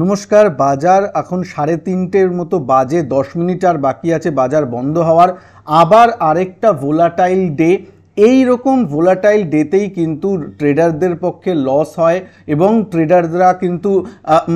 নমস্কার বাজার এখন সাড়ে তিনটের মতো বাজে দশ মিনিট আর বাকি আছে বাজার বন্ধ হওয়ার আবার আরেকটা ভোলাটাইল ডে এই রকম ভোলাটাইল ডেতেই কিন্তু ট্রেডারদের পক্ষে লস হয় এবং ট্রেডাররা কিন্তু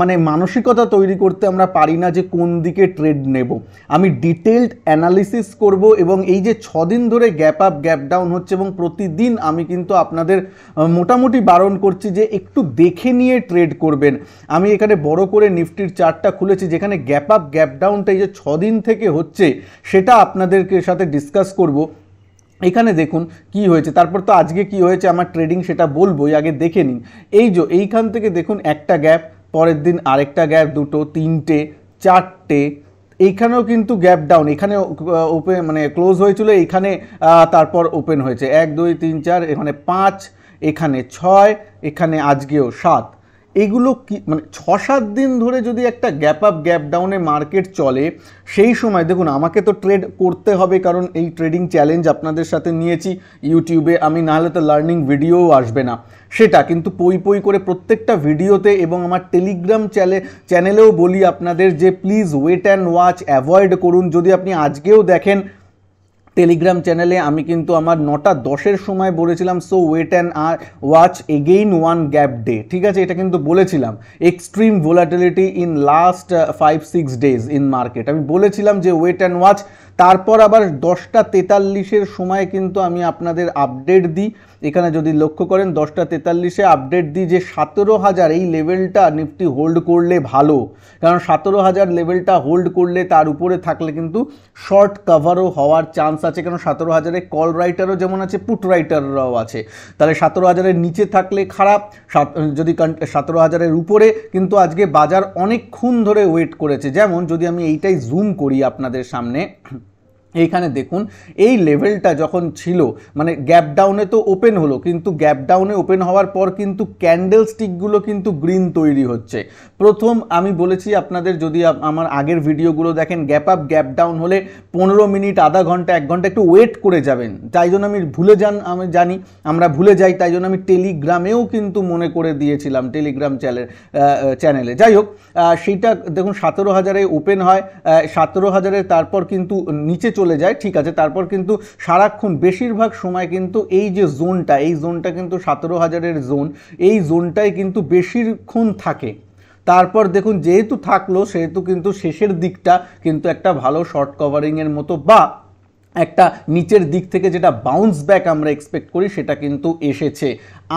মানে মানসিকতা তৈরি করতে আমরা পারি না যে কোন দিকে ট্রেড নেব আমি ডিটেলড অ্যানালিসিস করব এবং এই যে ছদিন ধরে গ্যাপ আপ গ্যাপ ডাউন হচ্ছে এবং প্রতিদিন আমি কিন্তু আপনাদের মোটামুটি বারণ করছি যে একটু দেখে নিয়ে ট্রেড করবেন আমি এখানে বড় করে নিফটির চার্টটা খুলেছি যেখানে গ্যাপ আপ গ্যাপ ডাউনটা এই যে ছদিন থেকে হচ্ছে সেটা আপনাদেরকে সাথে ডিসকাস করব এখানে দেখুন কি হয়েছে তারপর তো আজকে কি হয়েছে আমার ট্রেডিং সেটা বলবোই আগে দেখে নিন এই যে এইখান থেকে দেখুন একটা গ্যাপ পরের দিন আরেকটা গ্যাপ দুটো তিনটে চারটে এইখানেও কিন্তু গ্যাপ ডাউন এখানে ওপেন মানে ক্লোজ হয়েছিল এইখানে তারপর ওপেন হয়েছে এক দুই তিন চার এখানে পাঁচ এখানে ছয় এখানে আজকেও সাত এগুলো কি মানে ছ সাত দিন ধরে যদি একটা গ্যাপ আপ গ্যাপ ডাউনে মার্কেট চলে সেই সময় দেখুন আমাকে তো ট্রেড করতে হবে কারণ এই ট্রেডিং চ্যালেঞ্জ আপনাদের সাথে নিয়েছি ইউটিউবে আমি নাহলে তো লার্নিং ভিডিও আসবে না সেটা কিন্তু পই পই করে প্রত্যেকটা ভিডিওতে এবং আমার টেলিগ্রাম চ্যালে চ্যানেলেও বলি আপনাদের যে please wait and watch avoid করুন যদি আপনি আজকেও দেখেন টেলিগ্রাম চ্যানেলে আমি কিন্তু আমার নটা দশের সময় বলেছিলাম সো ওয়েট অ্যান্ড আর watch again one gap day ঠিক আছে এটা কিন্তু বলেছিলাম extreme volatility in last five six days in market আমি বলেছিলাম যে ওয়েট অ্যান্ড ওয়াচ তারপর আবার দশটা তেতাল্লিশের সময় কিন্তু আমি আপনাদের আপডেট দিই এখানে যদি লক্ষ্য করেন দশটা তেতাল্লিশে আপডেট দিই যে সতেরো হাজার এই লেভেলটা নিফটি হোল্ড করলে ভালো কারণ সতেরো হাজার লেভেলটা হোল্ড করলে তার উপরে থাকলে কিন্তু শর্ট কাভারও হওয়ার চান্স আছে কারণ সতেরো হাজারে কল রাইটারও যেমন আছে পুট রাইটাররাও আছে তাহলে সতেরো হাজারের নিচে থাকলে খারাপ যদি সতেরো হাজারের উপরে কিন্তু আজকে বাজার অনেকক্ষণ ধরে ওয়েট করেছে যেমন যদি আমি এইটাই জুম করি আপনাদের সামনে এইখানে দেখুন এই লেভেলটা যখন ছিল মানে গ্যাপ ডাউনে তো ওপেন হলো কিন্তু গ্যাপ ডাউনে ওপেন হওয়ার পর কিন্তু ক্যান্ডেল স্টিকগুলো কিন্তু গ্রিন তৈরি হচ্ছে প্রথম আমি বলেছি আপনাদের যদি আমার আগের ভিডিওগুলো দেখেন গ্যাপ আপ গ্যাপ ডাউন হলে পনেরো মিনিট আধা ঘন্টা এক ঘন্টা একটু ওয়েট করে যাবেন তাই জন্য আমি ভুলে যান আমি জানি আমরা ভুলে যাই তাই জন্য আমি টেলিগ্রামেও কিন্তু মনে করে দিয়েছিলাম টেলিগ্রাম চ্যানেল চ্যানেলে যাই হোক সেইটা দেখুন সতেরো হাজারে ওপেন হয় সতেরো হাজারে তারপর কিন্তু নিচে চলে চলে যায় ঠিক আছে তারপর কিন্তু সারাক্ষণ বেশিরভাগ সময় কিন্তু এই যে জোনটা এই জোনটা কিন্তু সতেরো হাজারের জোন এই জোনটাই কিন্তু বেশিরক্ষণ থাকে তারপর দেখুন যেহেতু থাকলো সেহেতু কিন্তু শেষের দিকটা কিন্তু একটা ভালো শর্ট কভারিংয়ের মতো বা একটা নিচের দিক থেকে যেটা বাউন্স ব্যাক আমরা এক্সপেক্ট করি সেটা কিন্তু এসেছে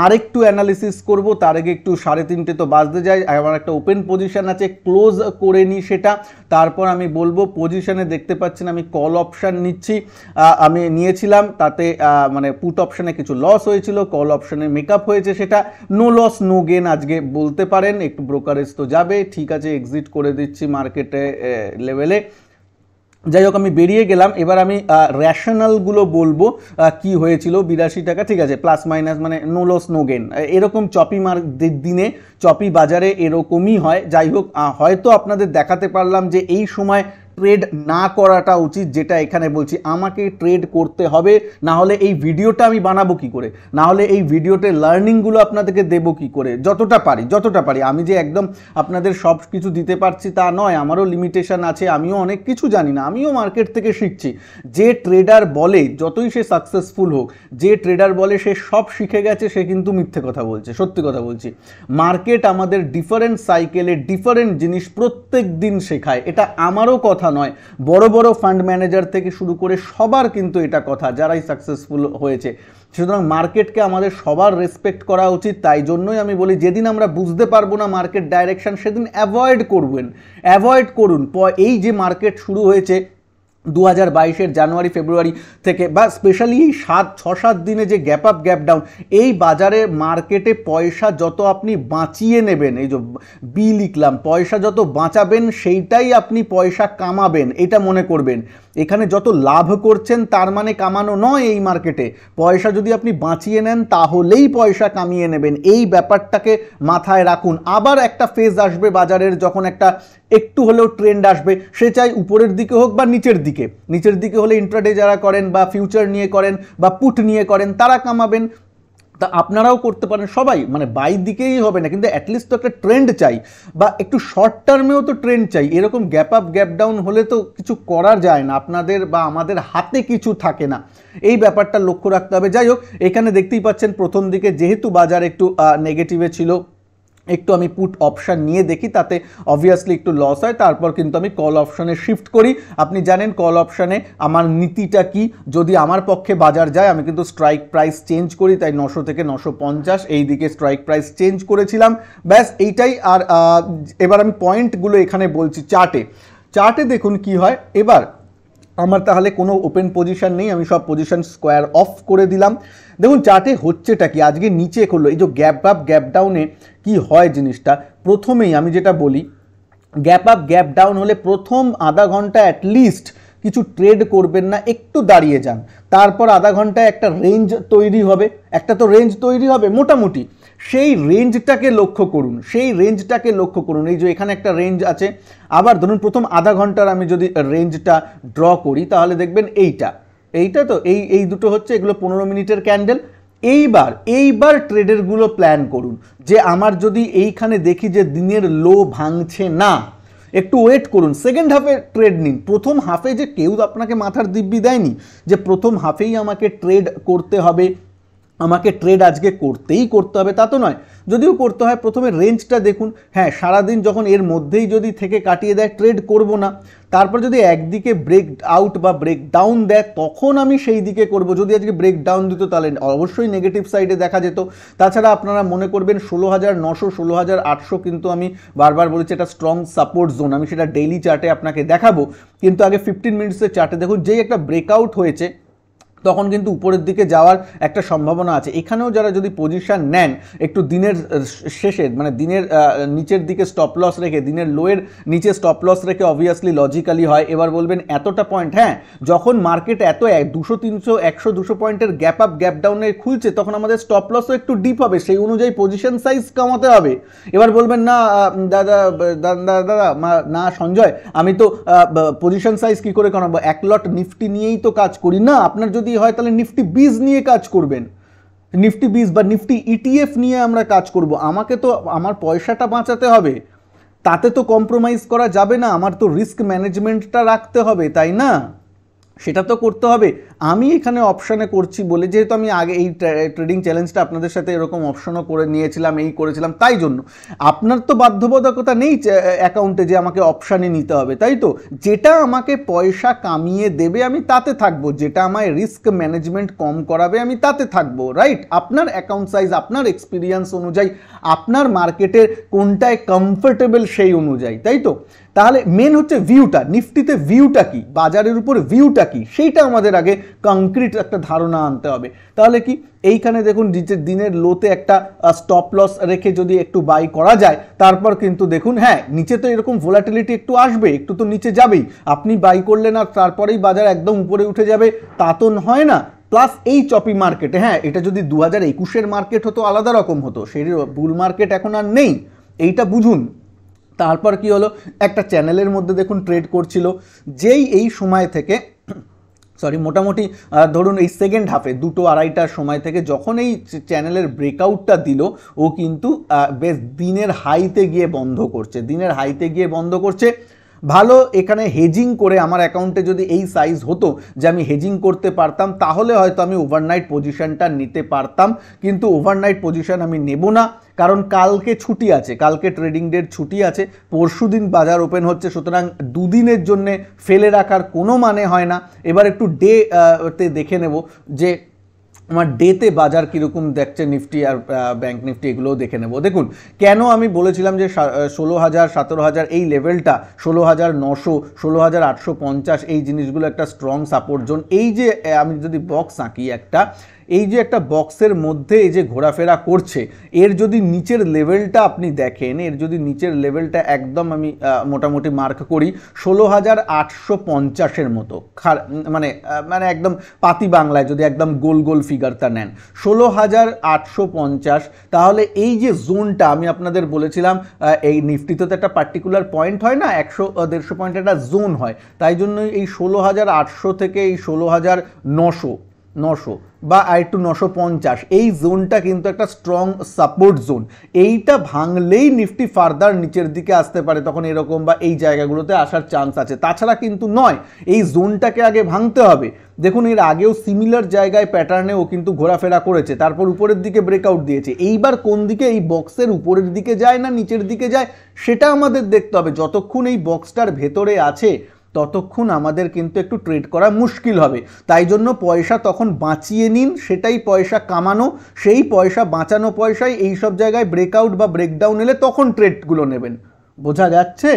আরেকটু অ্যানালিসিস করব তার আগে একটু সাড়ে তিনটে তো বাজতে যায় আমার একটা ওপেন পজিশান আছে ক্লোজ করে নিই সেটা তারপর আমি বলবো পজিশানে দেখতে পাচ্ছেন আমি কল অপশান নিচ্ছি আমি নিয়েছিলাম তাতে মানে পুট অপশানে কিছু লস হয়েছিল কল অপশানে মেকআপ হয়েছে সেটা নো লস নো গেন আজকে বলতে পারেন একটু ব্রোকারেজ তো যাবে ঠিক আছে এক্সিট করে দিচ্ছি মার্কেটে লেভেলে যাই হোক আমি বেরিয়ে গেলাম এবার আমি র্যাশনালগুলো বলবো কি হয়েছিল বিরাশি টাকা ঠিক আছে প্লাস মাইনাস মানে নো লস নো গেন এরকম চপি মার্ক দিনে চপি বাজারে এরকমই হয় যাই হোক হয়তো আপনাদের দেখাতে পারলাম যে এই সময় ট্রেড না করাটা উচিত যেটা এখানে বলছি আমাকে ট্রেড করতে হবে না হলে এই ভিডিওটা আমি বানাবো কি করে না হলে এই ভিডিওতে লার্নিংগুলো আপনাদেরকে দেবো কি করে যতটা পারি যতটা পারি আমি যে একদম আপনাদের সব কিছু দিতে পারছি তা নয় আমারও লিমিটেশন আছে আমিও অনেক কিছু জানি না আমিও মার্কেট থেকে শিখছি যে ট্রেডার বলে যতই সে সাকসেসফুল হোক যে ট্রেডার বলে সে সব শিখে গেছে সে কিন্তু মিথ্যে কথা বলছে সত্যি কথা বলছি মার্কেট আমাদের ডিফারেন্ট সাইকেলে ডিফারেন্ট জিনিস প্রত্যেক দিন শেখায় এটা আমারও কথা নয় বড় বড় ফান্ড ম্যানেজার থেকে শুরু করে সবার কিন্তু এটা কথা যারাই সাকসেসফুল হয়েছে সুতরাং মার্কেটকে আমাদের সবার রেসপেক্ট করা উচিত তাই জন্যই আমি বলি যেদিন আমরা বুঝতে পারবো না মার্কেট ডাইরেকশান সেদিন অ্যাভয়েড করবেন অ্যাভয়েড করুন এই যে মার্কেট শুরু হয়েছে দু হাজার বাইশের জানুয়ারি ফেব্রুয়ারি থেকে বা স্পেশালি সাত ছ সাত দিনে যে গ্যাপ আপ গ্যাপ ডাউন এই বাজারে মার্কেটে পয়সা যত আপনি বাঁচিয়ে নেবেন এই যে বি লিখলাম পয়সা যত বাঁচাবেন সেইটাই আপনি পয়সা কামাবেন এটা মনে করবেন এখানে যত লাভ করছেন তার মানে কামানো নয় এই মার্কেটে পয়সা যদি আপনি বাঁচিয়ে নেন তাহলেই পয়সা কামিয়ে নেবেন এই ব্যাপারটাকে মাথায় রাখুন আবার একটা ফেজ আসবে বাজারের যখন একটা একটু হলেও ট্রেন্ড আসবে সে চাই উপরের দিকে হোক বা নিচের দিকে দিকে নিচের দিকে হলে ইন্ট্রাডে যারা করেন বা ফিউচার নিয়ে করেন বা পুট নিয়ে করেন তারা কামাবেন তা আপনারাও করতে পারেন সবাই মানে বাই দিকেই হবে না কিন্তু অ্যাটলিস্ট তো একটা ট্রেন্ড চাই বা একটু শর্ট টার্মেও তো ট্রেন্ড চাই এরকম গ্যাপ আপ গ্যাপ ডাউন হলে তো কিছু করা যায় না আপনাদের বা আমাদের হাতে কিছু থাকে না এই ব্যাপারটা লক্ষ্য রাখতে হবে যাই হোক এখানে দেখতেই পাচ্ছেন প্রথম দিকে যেহেতু বাজার একটু নেগেটিভে ছিল একটু আমি পুট অপশান নিয়ে দেখি তাতে অবভিয়াসলি একটু লস হয় তারপর কিন্তু আমি কল অপশানে শিফট করি আপনি জানেন কল অপশানে আমার নীতিটা কি যদি আমার পক্ষে বাজার যায় আমি কিন্তু স্ট্রাইক প্রাইস চেঞ্জ করি তাই নশো থেকে নশো পঞ্চাশ এই দিকে স্ট্রাইক প্রাইস চেঞ্জ করেছিলাম ব্যাস এইটাই আর এবার আমি পয়েন্টগুলো এখানে বলছি চার্টে চার্টে দেখুন কি হয় এবার আমার তাহলে কোনো ওপেন পজিশান নেই আমি সব পজিশান স্কোয়ার অফ করে দিলাম দেখুন চার্টে হচ্ছেটা কি আজকে নিচে করলো এই যে গ্যাপ আপ গ্যাপ ডাউনে কি হয় জিনিসটা প্রথমেই আমি যেটা বলি গ্যাপ আপ গ্যাপ ডাউন হলে প্রথম আধা ঘন্টা অ্যাটলিস্ট কিছু ট্রেড করবেন না একটু দাঁড়িয়ে যান তারপর আধা ঘন্টায় একটা রেঞ্জ তৈরি হবে একটা তো রেঞ্জ তৈরি হবে মোটামুটি সেই রেঞ্জটাকে লক্ষ্য করুন সেই রেঞ্জটাকে লক্ষ্য করুন এই যে এখানে একটা রেঞ্জ আছে আবার ধরুন প্রথম আধা ঘন্টার আমি যদি রেঞ্জটা ড্র করি তাহলে দেখবেন এইটা এইটা তো এই এই দুটো হচ্ছে এগুলো পনেরো মিনিটের ক্যান্ডেল এইবার এইবার ট্রেডেরগুলো প্ল্যান করুন যে আমার যদি এইখানে দেখি যে দিনের লো ভাঙছে না একটু ওয়েট করুন সেকেন্ড হাফে ট্রেড নিন প্রথম হাফে যে কেউ আপনাকে মাথার দিব্যি দেয়নি যে প্রথম হাফেই আমাকে ট্রেড করতে হবে আমাকে ট্রেড আজকে করতেই করতে হবে তা তো নয় যদিও করতে হয় প্রথমে রেঞ্জটা দেখুন হ্যাঁ সারাদিন যখন এর মধ্যেই যদি থেকে কাটিয়ে দেয় ট্রেড করব না তারপর যদি একদিকে ব্রেক আউট বা ব্রেক ডাউন দেয় তখন আমি সেই দিকে করব যদি আজকে ব্রেক ডাউন দিত তাহলে অবশ্যই নেগেটিভ সাইডে দেখা যেত তাছাড়া আপনারা মনে করবেন ষোলো হাজার নশো ষোলো হাজার আটশো কিন্তু আমি বারবার বলেছি এটা স্ট্রং সাপোর্ট জোন আমি সেটা ডেইলি চার্টে আপনাকে দেখাবো কিন্তু আগে ফিফটিন মিনিটসের চার্টে দেখুন যেই একটা ব্রেকআউট হয়েছে তখন কিন্তু উপরের দিকে যাওয়ার একটা সম্ভাবনা আছে এখানেও যারা যদি পজিশান নেন একটু দিনের শেষে মানে দিনের নিচের দিকে স্টপ লস রেখে দিনের লোয়ের নিচে স্টপ লস রেখে অবভিয়াসলি লজিক্যালি হয় এবার বলবেন এতটা পয়েন্ট হ্যাঁ যখন মার্কেট এত এক দুশো তিনশো একশো দুশো পয়েন্টের গ্যাপ আপ গ্যাপ ডাউনে খুলছে তখন আমাদের স্টপ লসও একটু ডিপ হবে সেই অনুযায়ী পজিশন সাইজ কমাতে হবে এবার বলবেন না দাদা দাদা দাদা না সঞ্জয় আমি তো পজিশন সাইজ কি করে কমাবো এক লট নিফটি নিয়েই তো কাজ করি না আপনার যদি যদি হয় তাহলে নিফটি বীজ নিয়ে কাজ করবেন নিফটি বীজ বা নিফটি ইটিএফ e নিয়ে আমরা কাজ করব আমাকে তো আমার পয়সাটা বাঁচাতে হবে তাতে তো কম্প্রোমাইজ করা যাবে না আমার তো রিস্ক ম্যানেজমেন্টটা রাখতে হবে তাই না সেটা তো করতে হবে আমি এখানে অপশানে করছি বলে যেহেতু আমি আগে এই ট্রেডিং চ্যালেঞ্জটা আপনাদের সাথে এরকম অপশনও করে নিয়েছিলাম এই করেছিলাম তাই জন্য আপনার তো বাধ্যবাধকতা নেই অ্যাকাউন্টে যে আমাকে অপশানে নিতে হবে তাই তো যেটা আমাকে পয়সা কামিয়ে দেবে আমি তাতে থাকবো যেটা আমায় রিস্ক ম্যানেজমেন্ট কম করাবে আমি তাতে থাকবো রাইট আপনার অ্যাকাউন্ট সাইজ আপনার এক্সপিরিয়েন্স অনুযায়ী আপনার মার্কেটের কোনটায় কমফোর্টেবল সেই অনুযায়ী তাই তো তাহলে মেন হচ্ছে ভিউটা নিফটিতে ভিউটা কি বাজারের উপর ভিউটা কি সেইটা আমাদের আগে কংক্রিট একটা ধারণা আনতে হবে তাহলে কি এইখানে দেখুন দিনের লোতে একটা স্টপ লস রেখে যদি একটু বাই করা যায় তারপর কিন্তু দেখুন হ্যাঁ নিচে তো এরকম ভোলাটিলিটি একটু আসবে একটু তো নিচে যাবেই আপনি বাই করলেন আর তারপরেই বাজার একদম উপরে উঠে যাবে তা তো হয় না প্লাস এই চপি মার্কেটে হ্যাঁ এটা যদি দু হাজার একুশের মার্কেট হতো আলাদা রকম হতো সেই বুল মার্কেট এখন আর নেই এইটা বুঝুন তারপর কি হলো একটা চ্যানেলের মধ্যে দেখুন ট্রেড করছিল যেই এই সময় থেকে সরি মোটামুটি ধরুন এই সেকেন্ড হাফে দুটো আড়াইটার সময় থেকে যখন এই চ্যানেলের ব্রেকআউটটা দিল ও কিন্তু বেশ দিনের হাইতে গিয়ে বন্ধ করছে দিনের হাইতে গিয়ে বন্ধ করছে ভালো এখানে হেজিং করে আমার অ্যাকাউন্টে যদি এই সাইজ হতো যে আমি হেজিং করতে পারতাম তাহলে হয়তো আমি ওভারনাইট পজিশানটা নিতে পারতাম কিন্তু ওভারনাইট পজিশান আমি নেব না কারণ কালকে ছুটি আছে কালকে ট্রেডিং ডের ছুটি আছে পরশু দিন বাজার ওপেন হচ্ছে সুতরাং দুদিনের জন্যে ফেলে রাখার কোনো মানে হয় না এবার একটু ডে তে দেখে নেব যে আমার ডেতে বাজার কীরকম দেখছে নিফটি আর ব্যাঙ্ক নিফটি এগুলোও দেখে নেব দেখুন কেন আমি বলেছিলাম যে ষোলো হাজার সতেরো হাজার এই লেভেলটা ষোলো হাজার নশো ষোলো হাজার আটশো পঞ্চাশ এই জিনিসগুলো একটা স্ট্রং সাপোর্ট জোন এই যে আমি যদি বক্স আঁকি একটা এই যে একটা বক্সের মধ্যে এই যে ঘোরাফেরা করছে এর যদি নিচের লেভেলটা আপনি দেখেন এর যদি নিচের লেভেলটা একদম আমি মোটামুটি মার্ক করি ষোলো হাজার আটশো পঞ্চাশের মতো মানে মানে একদম পাতি বাংলায় যদি একদম গোল গোল ফিগারটা নেন ষোলো হাজার আটশো পঞ্চাশ তাহলে এই যে জোনটা আমি আপনাদের বলেছিলাম এই নিফটিতে তো একটা পার্টিকুলার পয়েন্ট হয় না একশো দেড়শো পয়েন্ট একটা জোন হয় তাই জন্য এই ষোলো হাজার আটশো থেকে এই ষোলো হাজার নশো নশো বা আরেকটু নশো পঞ্চাশ এই জোনটা কিন্তু একটা স্ট্রং সাপোর্ট জোন এইটা ভাঙলেই নিফটি ফার্দার নিচের দিকে আসতে পারে তখন এরকম বা এই জায়গাগুলোতে আসার চান্স আছে তাছাড়া কিন্তু নয় এই জোনটাকে আগে ভাঙতে হবে দেখুন এর আগেও সিমিলার জায়গায় প্যাটার্নে ও কিন্তু ঘোরাফেরা করেছে তারপর উপরের দিকে ব্রেকআউট দিয়েছে এইবার কোন দিকে এই বক্সের উপরের দিকে যায় না নিচের দিকে যায় সেটা আমাদের দেখতে হবে যতক্ষণ এই বক্সটার ভেতরে আছে ততক্ষণ আমাদের কিন্তু একটু ট্রেড করা মুশকিল হবে তাই জন্য পয়সা তখন বাঁচিয়ে নিন সেটাই পয়সা কামানো সেই পয়সা বাঁচানো পয়সায় এই সব জায়গায় ব্রেকআউট বা ব্রেকডাউন এলে তখন ট্রেডগুলো নেবেন বোঝা যাচ্ছে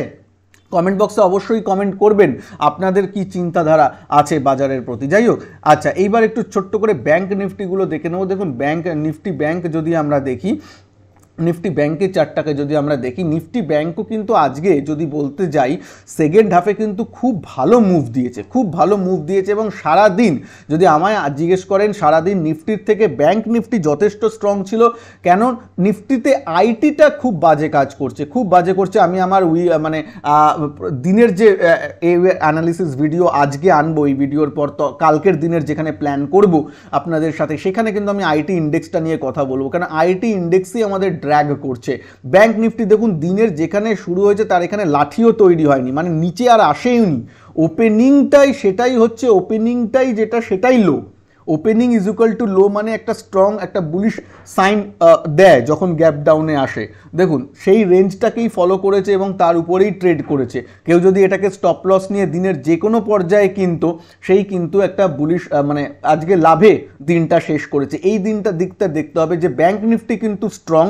কমেন্ট বক্সে অবশ্যই কমেন্ট করবেন আপনাদের কি চিন্তাধারা আছে বাজারের প্রতি যাই হোক আচ্ছা এইবার একটু ছোট্ট করে ব্যাংক নিফটিগুলো দেখে নেবো দেখুন ব্যাংক নিফটি ব্যাংক যদি আমরা দেখি নিফটি ব্যাংকের চারটাকে যদি আমরা দেখি নিফটি ব্যাংকও কিন্তু আজকে যদি বলতে যাই সেকেন্ড হাফে কিন্তু খুব ভালো মুভ দিয়েছে খুব ভালো মুভ দিয়েছে এবং সারা দিন যদি আমায় জিজ্ঞেস করেন সারাদিন নিফটির থেকে ব্যাংক নিফটি যথেষ্ট স্ট্রং ছিল কেন নিফটিতে আইটিটা খুব বাজে কাজ করছে খুব বাজে করছে আমি আমার উই মানে দিনের যে অ্যানালিসিস ভিডিও আজকে আনবো এই ভিডিওর পর তো কালকের দিনের যেখানে প্ল্যান করব আপনাদের সাথে সেখানে কিন্তু আমি আইটি ইন্ডেক্সটা নিয়ে কথা বলবো কারণ আইটি ইন্ডেক্সই আমাদের ড্র্যাগ করছে ব্যাঙ্ক নিফটি দেখুন দিনের যেখানে শুরু হয়েছে তার এখানে লাঠিও তৈরি হয়নি মানে নিচে আর আসেইনি ওপেনিংটাই সেটাই হচ্ছে ওপেনিংটাই যেটা সেটাই low opening is equal to low মানে একটা স্ট্রং একটা বুলিশ সাইন দেয় যখন গ্যাপ ডাউনে আসে দেখুন সেই রেঞ্জটাকেই ফলো করেছে এবং তার উপরেই ট্রেড করেছে কেউ যদি এটাকে স্টপ লস নিয়ে দিনের যে কোনো পর্যায়ে কিন্তু সেই কিন্তু একটা বুলিশ মানে আজকে লাভে দিনটা শেষ করেছে এই দিনটা দিকটা দেখতে হবে যে ব্যাঙ্ক নিফটি কিন্তু স্ট্রং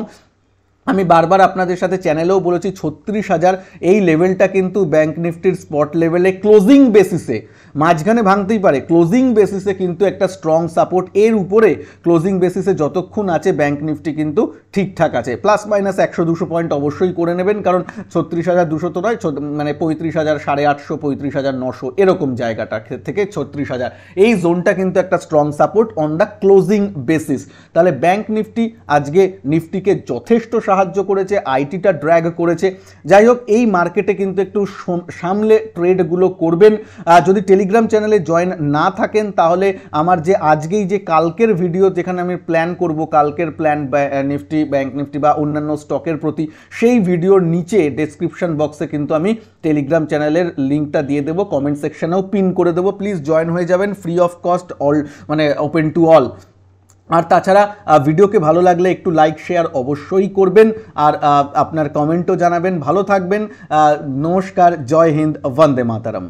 আমি বারবার আপনাদের সাথে চ্যানেলেও বলেছি ছত্রিশ হাজার এই লেভেলটা কিন্তু ব্যাঙ্ক নিফটির স্পট লেভেলে ক্লোজিং বেসিসে মাঝখানে ভাঙতেই পারে ক্লোজিং বেসিসে কিন্তু একটা স্ট্রং সাপোর্ট এর উপরে ক্লোজিং বেসিসে যতক্ষণ আছে ব্যাঙ্ক নিফটি কিন্তু ঠিকঠাক আছে প্লাস মাইনাস একশো দুশো পয়েন্ট অবশ্যই করে নেবেন কারণ ছত্রিশ হাজার দুশো তো নয় মানে পঁয়ত্রিশ হাজার সাড়ে আটশো পঁয়ত্রিশ হাজার নশো এরকম জায়গাটা থেকে ছত্রিশ হাজার এই জোনটা কিন্তু একটা strong support on the closing basis তাহলে ব্যাঙ্ক নিফটি আজকে নিফটিকে যথেষ্ট সাহায্য করেছে আইটিটা ড্র্যাগ করেছে যাই হোক এই মার্কেটে কিন্তু একটু সামলে ট্রেডগুলো করবেন যদি টেলিগ্রাম চ্যানেলে জয়েন না থাকেন তাহলে আমার যে আজকেই যে কালকের ভিডিও যেখানে আমি প্ল্যান করব কালকের প্ল্যান নিফটি ব্যাঙ্ক নিফটি বা অন্যান্য স্টকের প্রতি সেই ভিডিওর নিচে ডেসক্রিপশন বক্সে কিন্তু আমি টেলিগ্রাম চ্যানেলের লিঙ্কটা দিয়ে দেবো কমেন্ট সেকশানেও পিন করে দেবো প্লিজ জয়েন হয়ে যাবেন ফ্রি অফ কস্ট অল মানে ওপেন টু অল আর তাছাড়া ভিডিওকে ভালো লাগলে একটু লাইক শেয়ার অবশ্যই করবেন আর আপনার কমেন্টও জানাবেন ভালো থাকবেন নমস্কার জয় হিন্দ বন্দে মাতারাম